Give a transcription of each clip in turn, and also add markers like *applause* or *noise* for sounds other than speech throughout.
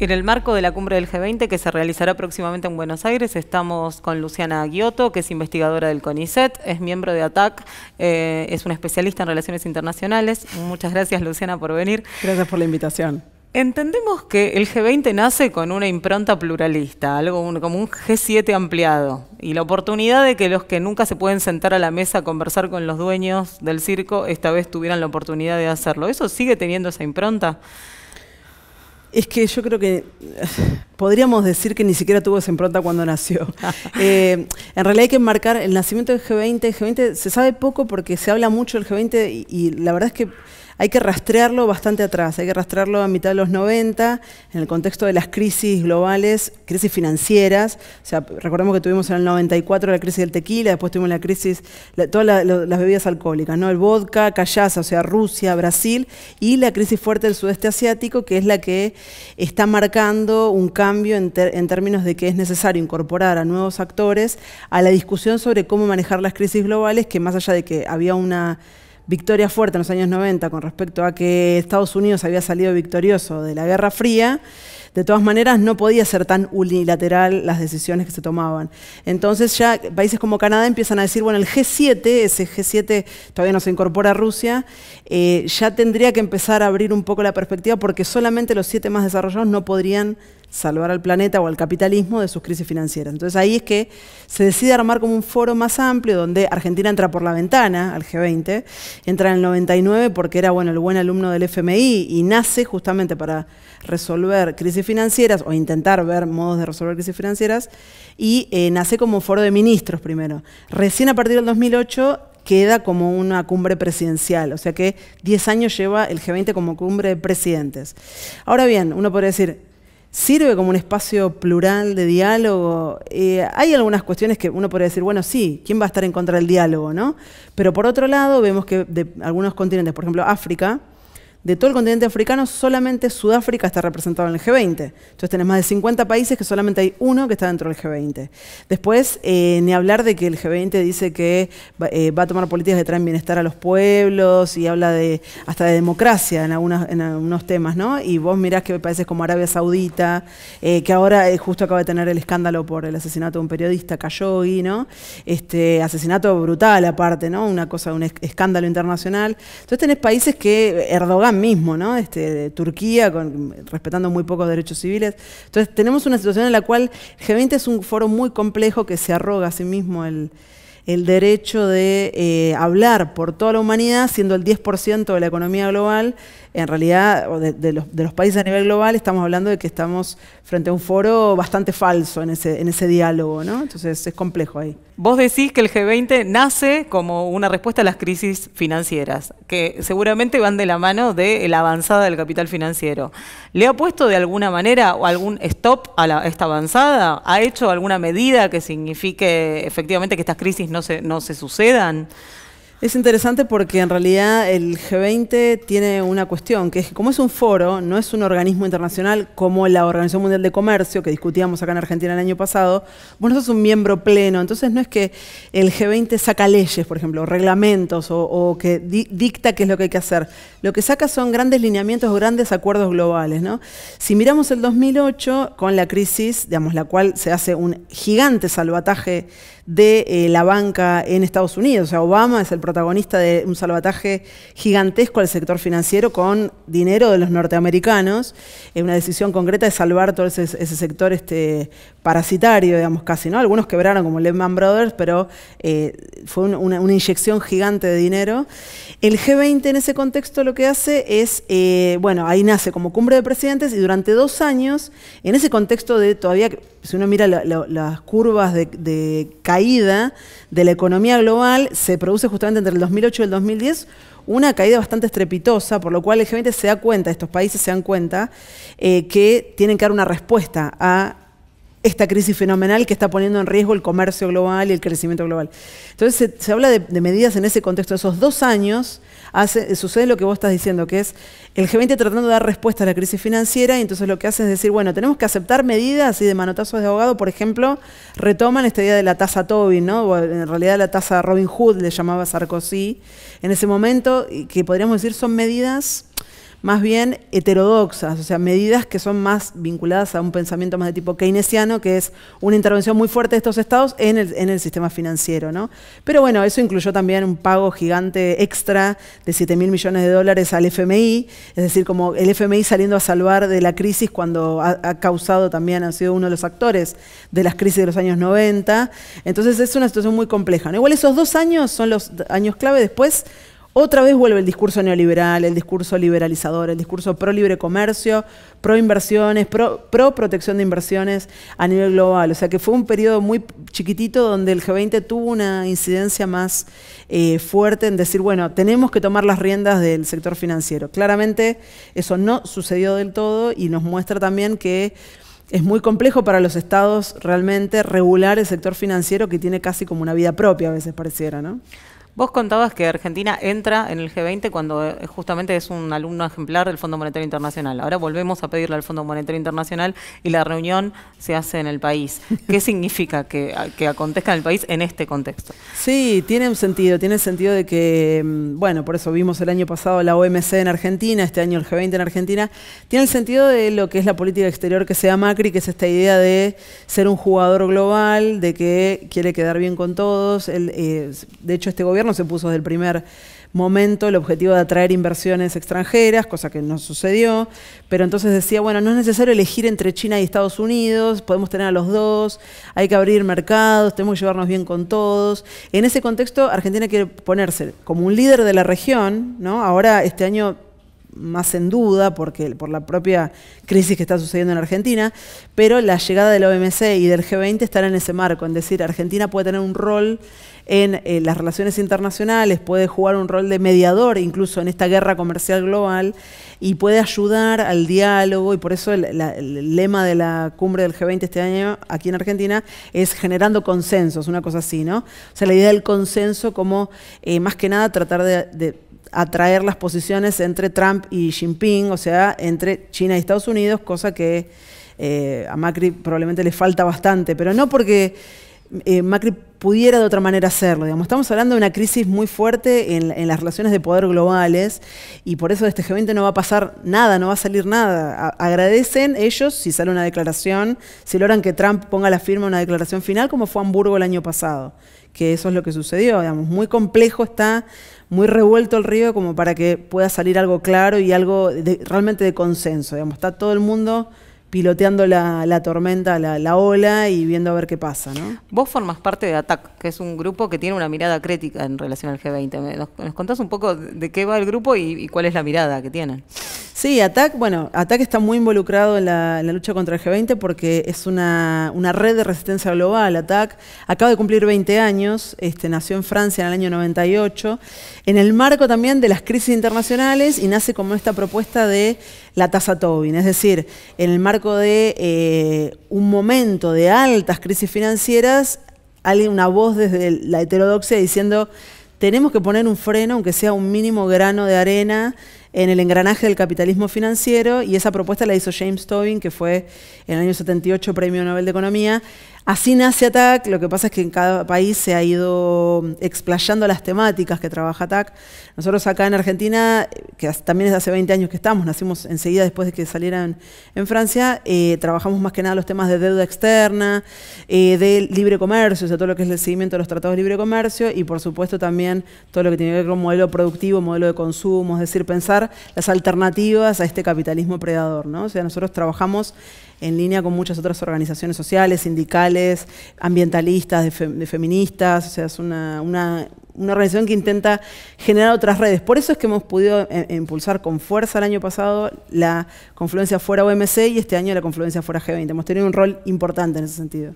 En el marco de la cumbre del G20 que se realizará próximamente en Buenos Aires, estamos con Luciana Guiotto, que es investigadora del CONICET, es miembro de ATAC, eh, es una especialista en relaciones internacionales. Muchas gracias, Luciana, por venir. Gracias por la invitación. Entendemos que el G20 nace con una impronta pluralista, algo como un G7 ampliado, y la oportunidad de que los que nunca se pueden sentar a la mesa a conversar con los dueños del circo, esta vez tuvieran la oportunidad de hacerlo. ¿Eso sigue teniendo esa impronta? Es que yo creo que *sighs* podríamos decir que ni siquiera tuvo esa impronta cuando nació. *laughs* Eh, en realidad hay que marcar el nacimiento del G20. El G20 se sabe poco porque se habla mucho del G20 y la verdad es que hay que rastrearlo bastante atrás, hay que rastrearlo a mitad de los 90, en el contexto de las crisis globales, crisis financieras, o sea, recordemos que tuvimos en el 94 la crisis del tequila, después tuvimos la crisis, de todas las bebidas alcohólicas, ¿no? el vodka, callaza, o sea, Rusia, Brasil, y la crisis fuerte del sudeste asiático, que es la que está marcando un cambio en términos de que es necesario incorporar a nuevos actores a la discusión sobre cómo manejar las crisis globales, que más allá de que había una victoria fuerte en los años 90 con respecto a que Estados Unidos había salido victorioso de la Guerra Fría de todas maneras, no podía ser tan unilateral las decisiones que se tomaban. Entonces ya países como Canadá empiezan a decir, bueno, el G7, ese G7 todavía no se incorpora a Rusia, eh, ya tendría que empezar a abrir un poco la perspectiva porque solamente los siete más desarrollados no podrían salvar al planeta o al capitalismo de sus crisis financieras. Entonces ahí es que se decide armar como un foro más amplio donde Argentina entra por la ventana al G20, entra en el 99 porque era bueno el buen alumno del FMI y nace justamente para resolver crisis financieras o intentar ver modos de resolver crisis financieras y eh, nace como foro de ministros primero. Recién a partir del 2008 queda como una cumbre presidencial, o sea que 10 años lleva el G20 como cumbre de presidentes. Ahora bien, uno podría decir, ¿Sirve como un espacio plural de diálogo? Eh, hay algunas cuestiones que uno podría decir, bueno, sí, ¿quién va a estar en contra del diálogo? ¿no? Pero por otro lado, vemos que de algunos continentes, por ejemplo África, de todo el continente africano, solamente Sudáfrica está representado en el G20. Entonces tenés más de 50 países que solamente hay uno que está dentro del G20. Después, eh, ni hablar de que el G20 dice que eh, va a tomar políticas que traen bienestar a los pueblos y habla de hasta de democracia en, algunos temas, ¿no? Y vos mirás que países como Arabia Saudita, eh, que ahora justo acaba de tener el escándalo por el asesinato de un periodista, Khashoggi, ¿no? Este, asesinato brutal aparte, ¿no? Una cosa, un escándalo internacional. Entonces tenés países que Erdogan mismo, ¿no? Este, Turquía, respetando muy pocos derechos civiles. Entonces, tenemos una situación en la cual G20 es un foro muy complejo que se arroga a sí mismo el, derecho de eh, hablar por toda la humanidad, siendo el 10% de la economía global en realidad, de, de, los, países a nivel global, estamos hablando de que estamos frente a un foro bastante falso en ese, diálogo, ¿no? Entonces es complejo ahí. Vos decís que el G20 nace como una respuesta a las crisis financieras, que seguramente van de la mano de la avanzada del capital financiero. ¿Le ha puesto de alguna manera algún stop a, esta avanzada? ¿Ha hecho alguna medida que signifique efectivamente que estas crisis no se sucedan? Es interesante porque en realidad el G20 tiene una cuestión, que es que como es un foro, no es un organismo internacional como la Organización Mundial de Comercio, que discutíamos acá en Argentina el año pasado, bueno no es un miembro pleno, entonces no es que el G20 saca leyes, por ejemplo, reglamentos o, que dicta qué es lo que hay que hacer. Lo que saca son grandes lineamientos, grandes acuerdos globales. ¿no? Si miramos el 2008, con la crisis, digamos, la cual se hace un gigante salvataje de eh, la banca en Estados Unidos. O sea, Obama es el protagonista de un salvataje gigantesco al sector financiero con dinero de los norteamericanos. Es eh, una decisión concreta de salvar todo ese, sector este, parasitario, digamos casi, ¿no? Algunos quebraron como Lehman Brothers, pero eh, fue una, inyección gigante de dinero. El G20 en ese contexto lo que hace es, bueno, ahí nace como cumbre de presidentes y durante dos años, en ese contexto de todavía si uno mira las curvas de, caída de la economía global, se produce justamente entre el 2008 y el 2010 una caída bastante estrepitosa, por lo cual el G20 se da cuenta, estos países se dan cuenta, eh, que tienen que dar una respuesta a esta crisis fenomenal que está poniendo en riesgo el comercio global y el crecimiento global. Entonces se, habla de, medidas en ese contexto. Esos dos años sucede lo que vos estás diciendo, que es el G20 tratando de dar respuesta a la crisis financiera y entonces lo que hace es decir, bueno, tenemos que aceptar medidas y de manotazos de abogado, por ejemplo, retoman esta idea de la tasa Tobin, ¿no? en realidad la tasa Robin Hood le llamaba Sarkozy en ese momento, que podríamos decir son medidas más bien heterodoxas, o sea, medidas que son más vinculadas a un pensamiento más de tipo keynesiano, que es una intervención muy fuerte de estos estados en el, en el sistema financiero. ¿no? Pero bueno, eso incluyó también un pago gigante extra de 7 mil millones de dólares al FMI, es decir, como el FMI saliendo a salvar de la crisis cuando ha, causado también, ha sido uno de los actores de las crisis de los años 90. Entonces es una situación muy compleja. Igual esos dos años son los años clave después otra vez vuelve el discurso neoliberal, el discurso liberalizador, el discurso pro libre comercio, pro inversiones, pro, protección de inversiones a nivel global. O sea que fue un periodo muy chiquitito donde el G20 tuvo una incidencia más eh, fuerte en decir, bueno, tenemos que tomar las riendas del sector financiero. Claramente eso no sucedió del todo y nos muestra también que... Es muy complejo para los estados realmente regular el sector financiero que tiene casi como una vida propia, a veces pareciera, ¿no? Vos contabas que Argentina entra en el G20 cuando eh, justamente es un alumno ejemplar del Fondo Monetario Internacional. Ahora volvemos a pedirle al Fondo Monetario Internacional y la reunión se hace en el país. ¿Qué *laughs* significa que, acontezca en el país en este contexto? Sí, tiene un sentido, tiene sentido de que, mm, bueno, por eso vimos el año pasado la OMC en Argentina, este año el G20 en Argentina, tiene el sentido de lo que es la política exterior que sea Macri, que es esta idea de ser un jugador global, de que quiere quedar bien con todos. Eh, de hecho, este gobierno no se puso desde el primer momento el objetivo de atraer inversiones extranjeras, cosa que no sucedió, pero entonces decía, bueno, no es necesario elegir entre China y Estados Unidos, podemos tener a los dos, hay que abrir mercados, tenemos que llevarnos bien con todos. En ese contexto, Argentina quiere ponerse como un líder de la región, ¿no? Ahora este año más en duda porque, por la propia crisis que está sucediendo en Argentina, pero la llegada del OMC y del G20 estará en ese marco, en decir, Argentina puede tener un rol en eh, las relaciones internacionales, puede jugar un rol de mediador incluso en esta guerra comercial global y puede ayudar al diálogo y por eso el, lema de la cumbre del G20 este año aquí en Argentina es generando consensos, una cosa así, ¿no? O sea, la idea del consenso como eh, más que nada tratar de atraer las posiciones entre Trump y Xi Jinping, o sea, entre China y Estados Unidos, cosa que eh, a Macri probablemente le falta bastante, pero no porque eh, Macri pudiera de otra manera hacerlo. Digamos. Estamos hablando de una crisis muy fuerte en, las relaciones de poder globales y por eso de este G20 no va a pasar nada, no va a salir nada. agradecen ellos si sale una declaración, si logran que Trump ponga la firma una declaración final como fue Hamburgo el año pasado, que eso es lo que sucedió. Digamos. Muy complejo está muy revuelto el río como para que pueda salir algo claro y algo realmente de consenso. Digamos. Está todo el mundo piloteando la, tormenta, la, ola y viendo a ver qué pasa. ¿no? Vos formas parte de ATAC, que es un grupo que tiene una mirada crítica en relación al G20. ¿Nos, contás un poco de qué va el grupo y, y cuál es la mirada que tienen? Sí, ATAC, bueno, ATAC está muy involucrado en la, lucha contra el G20 porque es una, red de resistencia global. ATAC acaba de cumplir 20 años, este, nació en Francia en el año 98, en el marco también de las crisis internacionales y nace como esta propuesta de la tasa Tobin, es decir, en el marco de eh, un momento de altas crisis financieras, hay una voz desde la heterodoxia diciendo tenemos que poner un freno, aunque sea un mínimo grano de arena, en el engranaje del capitalismo financiero y esa propuesta la hizo James Tobin, que fue en el año 78 Premio Nobel de Economía. Así nace ATAC, lo que pasa es que en cada país se ha ido mm, explayando las temáticas que trabaja ATAC. Nosotros acá en Argentina, que también es hace 20 años que estamos, nacimos enseguida después de que salieran en Francia, eh, trabajamos más que nada los temas de deuda externa, eh, de libre comercio, o todo lo que es el seguimiento de los tratados de libre comercio y por supuesto también todo lo que tiene que ver con modelo productivo, modelo de consumo, es decir, pensar las alternativas a este capitalismo predador. ¿no? O sea, nosotros trabajamos en línea con muchas otras organizaciones sociales, sindicales, ambientalistas, de, feministas, o sea, es una, una, una, organización que intenta generar otras redes. Por eso es que hemos podido eh, impulsar con fuerza el año pasado la confluencia fuera OMC y este año la confluencia fuera G20. Hemos tenido un rol importante en ese sentido.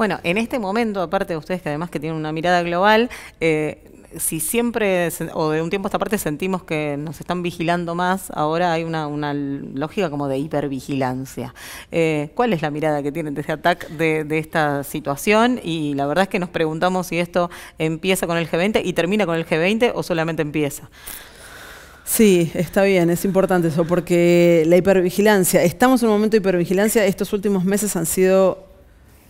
Bueno, en este momento, aparte de ustedes que además que tienen una mirada global, eh, si siempre o de un tiempo a esta parte sentimos que nos están vigilando más, ahora hay una, lógica como de hipervigilancia. Eh, ¿Cuál es la mirada que tienen desde ATAC de, de, esta situación? Y la verdad es que nos preguntamos si esto empieza con el G20 y termina con el G20 o solamente empieza. Sí, está bien, es importante eso, porque la hipervigilancia, estamos en un momento de hipervigilancia, estos últimos meses han sido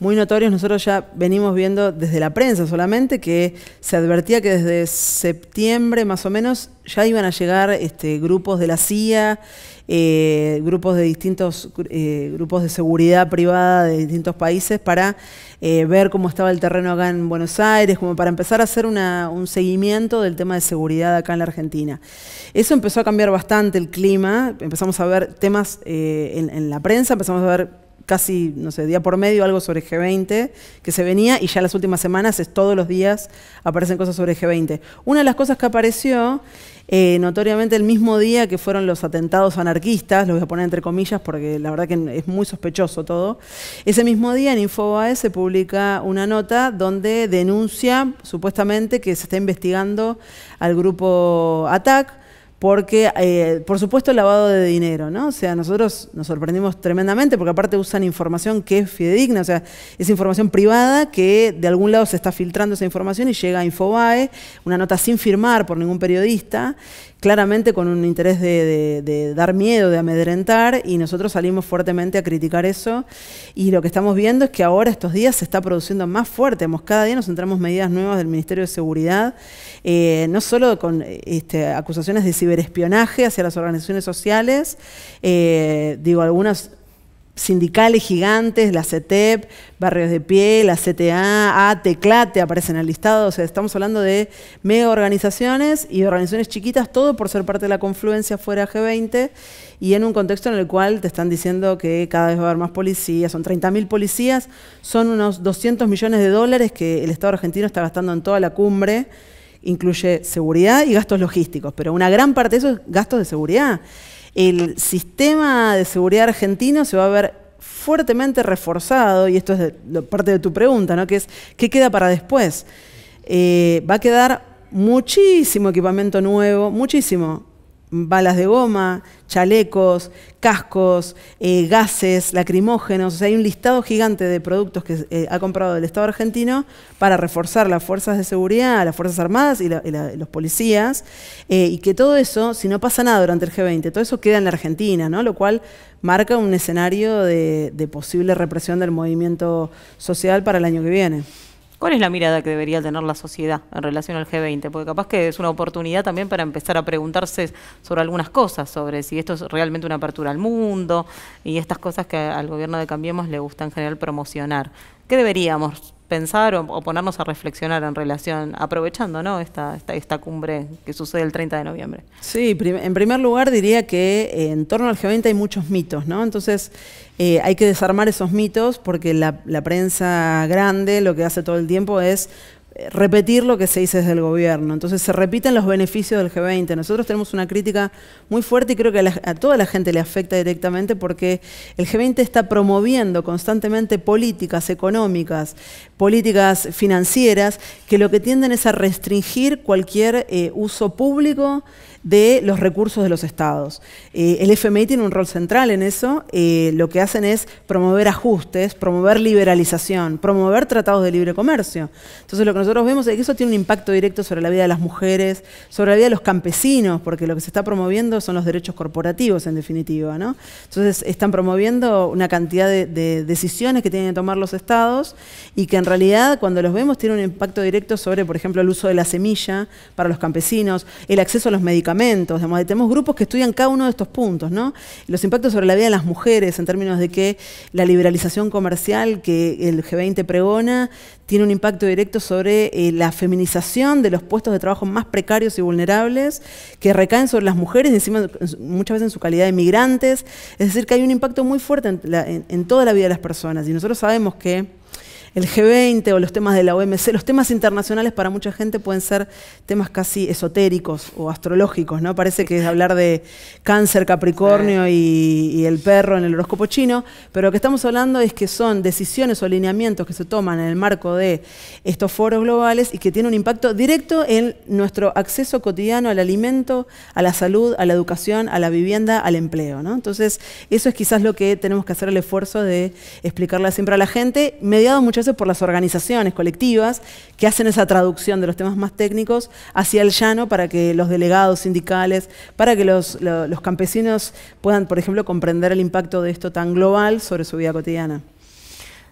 muy notorios. Nosotros ya venimos viendo desde la prensa solamente que se advertía que desde septiembre más o menos ya iban a llegar este, grupos de la CIA, eh, grupos de distintos eh, grupos de seguridad privada de distintos países para eh, ver cómo estaba el terreno acá en Buenos Aires, como para empezar a hacer un seguimiento del tema de seguridad acá en la Argentina. Eso empezó a cambiar bastante el clima, empezamos a ver temas en la prensa, empezamos a ver casi, no sé, día por medio algo sobre G20 que se venía y ya las últimas semanas, es, todos los días, aparecen cosas sobre G20. Una de las cosas que apareció, eh, notoriamente el mismo día que fueron los atentados anarquistas, lo voy a poner entre comillas porque la verdad que es muy sospechoso todo, ese mismo día en InfoAe se publica una nota donde denuncia supuestamente que se está investigando al grupo ATAC, porque, eh, por supuesto, el lavado de dinero, ¿no? O sea, nosotros nos sorprendimos tremendamente porque aparte usan información que es fidedigna, o sea, es información privada que de algún lado se está filtrando esa información y llega a Infobae, una nota sin firmar por ningún periodista, claramente con un interés de, dar miedo, de amedrentar, y nosotros salimos fuertemente a criticar eso. Y lo que estamos viendo es que ahora estos días se está produciendo más fuerte. Cada día nos entramos medidas nuevas del Ministerio de Seguridad, eh, no solo con este, acusaciones de ciberespionaje hacia las organizaciones sociales, eh, digo, algunas sindicales gigantes, la CETEP, Barrios de Pie, la CTA, ATE, CLATE aparecen en el listado, o sea, estamos hablando de mega organizaciones y organizaciones chiquitas, todo por ser parte de la confluencia fuera G20 y en un contexto en el cual te están diciendo que cada vez va a haber más policías, son 30.000 policías, son unos 200 millones de dólares que el Estado argentino está gastando en toda la cumbre, incluye seguridad y gastos logísticos, pero una gran parte de esos gastos de seguridad el sistema de seguridad argentino se va a ver fuertemente reforzado, y esto es parte de tu pregunta, ¿no? que es, ¿qué queda para después? Eh, va a quedar muchísimo equipamiento nuevo, muchísimo balas de goma, chalecos, cascos, eh, gases, lacrimógenos. O sea, hay un listado gigante de productos que eh, ha comprado el Estado argentino para reforzar las fuerzas de seguridad, las fuerzas armadas y, los policías. Eh, y que todo eso, si no pasa nada durante el G20, todo eso queda en la Argentina, ¿no? Lo cual marca un escenario de posible represión del movimiento social para el año que viene. ¿Cuál es la mirada que debería tener la sociedad en relación al G20? Porque capaz que es una oportunidad también para empezar a preguntarse sobre algunas cosas, sobre si esto es realmente una apertura al mundo y estas cosas que al gobierno de Cambiemos le gusta en general promocionar. ¿Qué deberíamos pensar o, ponernos a reflexionar en relación, aprovechando ¿no? esta, esta, esta cumbre que sucede el 30 de noviembre. Sí, en primer lugar diría que eh, en torno al G20 hay muchos mitos, ¿no? Entonces eh, hay que desarmar esos mitos porque la prensa grande lo que hace todo el tiempo es repetir lo que se dice desde el gobierno. Entonces se repiten los beneficios del G20. Nosotros tenemos una crítica muy fuerte y creo que a, toda la gente le afecta directamente porque el G20 está promoviendo constantemente políticas económicas, políticas financieras, que lo que tienden es a restringir cualquier eh, uso público de los recursos de los estados. Eh, el FMI tiene un rol central en eso. Eh, lo que hacen es promover ajustes, promover liberalización, promover tratados de libre comercio. Entonces lo que nosotros vemos es que eso tiene un impacto directo sobre la vida de las mujeres, sobre la vida de los campesinos, porque lo que se está promoviendo son los derechos corporativos en definitiva. Entonces están promoviendo una cantidad de, decisiones que tienen que tomar los estados y que en realidad cuando los vemos tienen un impacto directo sobre, por ejemplo, el uso de la semilla para los campesinos, el acceso a los medicamentos tenemos grupos que estudian cada uno de estos puntos, ¿no? Los impactos sobre la vida de las mujeres en términos de que la liberalización comercial que el G20 pregona tiene un impacto directo sobre eh, la feminización de los puestos de trabajo más precarios y vulnerables que recaen sobre las mujeres, encima muchas veces en su calidad de migrantes. Es decir, que hay un impacto muy fuerte en, en toda la vida de las personas. Y nosotros sabemos que el G20 o los temas de la OMC. Los temas internacionales para mucha gente pueden ser temas casi esotéricos o astrológicos, ¿no? Parece que es hablar de cáncer, capricornio y, el perro en el horóscopo chino, pero lo que estamos hablando es que son decisiones o alineamientos que se toman en el marco de estos foros globales y que tienen un impacto directo en nuestro acceso cotidiano al alimento, a la salud, a la educación, a la vivienda, al empleo, ¿no? Entonces, eso es quizás lo que tenemos que hacer el esfuerzo de explicarle siempre a la gente, mediado muchas por las organizaciones colectivas que hacen esa traducción de los temas más técnicos hacia el llano para que los delegados sindicales, para que los, campesinos puedan, por ejemplo, comprender el impacto de esto tan global sobre su vida cotidiana.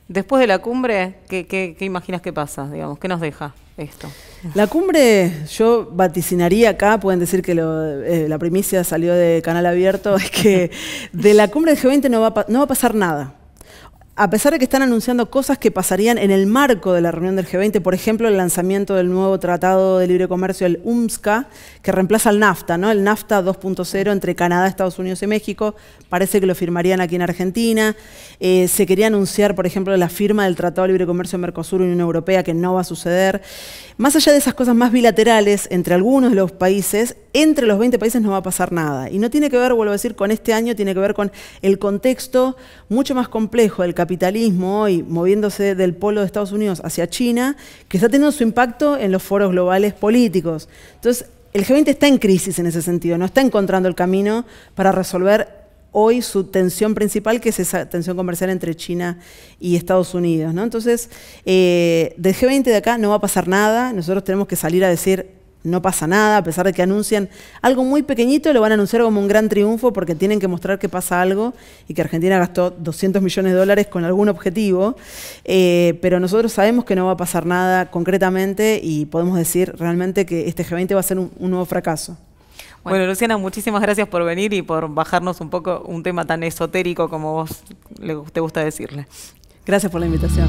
Después de la cumbre, ¿qué, imaginas que pasa? Digamos? ¿Qué nos deja esto? La cumbre, yo vaticinaría acá, pueden decir que eh, la primicia salió de Canal Abierto, *laughs* es que de la cumbre del G20 no va, no va a pasar nada a pesar de que están anunciando cosas que pasarían en el marco de la reunión del G20, por ejemplo, el lanzamiento del nuevo Tratado de Libre Comercio, el UMSCA, que reemplaza al NAFTA, ¿no? El NAFTA 2.0 entre Canadá, Estados Unidos y México, parece que lo firmarían aquí en Argentina. Eh, se quería anunciar, por ejemplo, la firma del Tratado de Libre Comercio Mercosur-Unión Europea, que no va a suceder. Más allá de esas cosas más bilaterales entre algunos de los países, entre los 20 países no va a pasar nada. Y no tiene que ver, vuelvo a decir, con este año, tiene que ver con el contexto mucho más complejo del capitalismo, capitalismo hoy moviéndose del polo de Estados Unidos hacia China, que está teniendo su impacto en los foros globales políticos. Entonces, el G20 está en crisis en ese sentido, no está encontrando el camino para resolver hoy su tensión principal, que es esa tensión comercial entre China y Estados Unidos. Entonces, eh, del G20 de acá no va a pasar nada, nosotros tenemos que salir a decir no pasa nada, a pesar de que anuncian algo muy pequeñito, lo van a anunciar como un gran triunfo porque tienen que mostrar que pasa algo y que Argentina gastó 200 millones de dólares con algún objetivo, eh, pero nosotros sabemos que no va a pasar nada concretamente y podemos decir realmente que este G20 va a ser un, un nuevo fracaso. Bueno, Luciana, muchísimas gracias por venir y por bajarnos un poco un tema tan esotérico como vos te gusta decirle. Gracias por la invitación.